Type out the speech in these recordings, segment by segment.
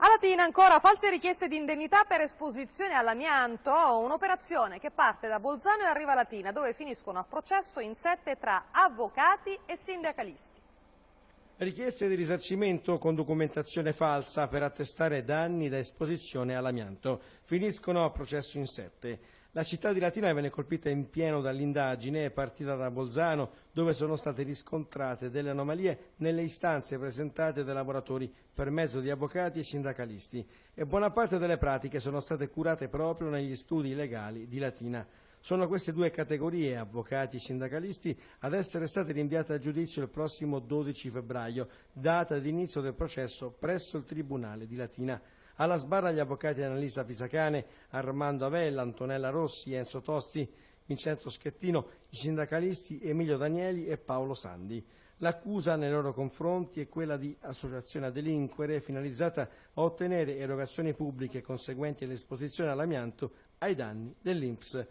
A Latina ancora false richieste di indennità per esposizione all'amianto, un'operazione che parte da Bolzano e arriva a Latina, dove finiscono a processo in sette tra avvocati e sindacalisti. Richieste di risarcimento con documentazione falsa per attestare danni da esposizione all'amianto. Finiscono a processo in sette. La città di Latina venne colpita in pieno dall'indagine, partita da Bolzano, dove sono state riscontrate delle anomalie nelle istanze presentate dai lavoratori per mezzo di avvocati e sindacalisti e buona parte delle pratiche sono state curate proprio negli studi legali di Latina. Sono queste due categorie, avvocati e sindacalisti, ad essere state rinviate a giudizio il prossimo 12 febbraio, data di inizio del processo presso il Tribunale di Latina. Alla sbarra gli avvocati Annalisa Pisacane, Armando Avella, Antonella Rossi, Enzo Tosti, Vincenzo Schettino, i sindacalisti Emilio Danieli e Paolo Sandi. L'accusa nei loro confronti è quella di associazione a delinquere finalizzata a ottenere erogazioni pubbliche conseguenti all'esposizione all'amianto ai danni dell'Inps.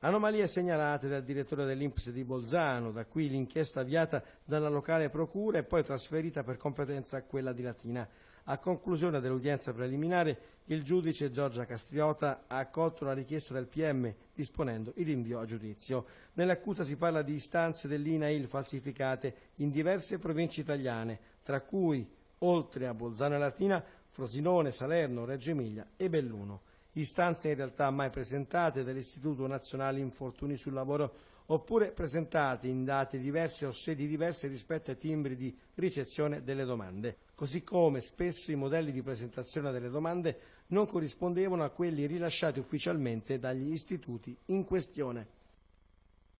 Anomalie segnalate dal direttore dell'Inps di Bolzano, da qui l'inchiesta avviata dalla locale procura e poi trasferita per competenza a quella di Latina. A conclusione dell'udienza preliminare, il giudice Giorgia Castriota ha accolto la richiesta del PM disponendo il rinvio a giudizio. Nell'accusa si parla di istanze dell'INAIL falsificate in diverse province italiane, tra cui, oltre a Bolzano e Latina, Frosinone, Salerno, Reggio Emilia e Belluno istanze in realtà mai presentate dall'Istituto Nazionale Infortuni sul Lavoro oppure presentate in date diverse o sedi diverse rispetto ai timbri di ricezione delle domande, così come spesso i modelli di presentazione delle domande non corrispondevano a quelli rilasciati ufficialmente dagli istituti in questione.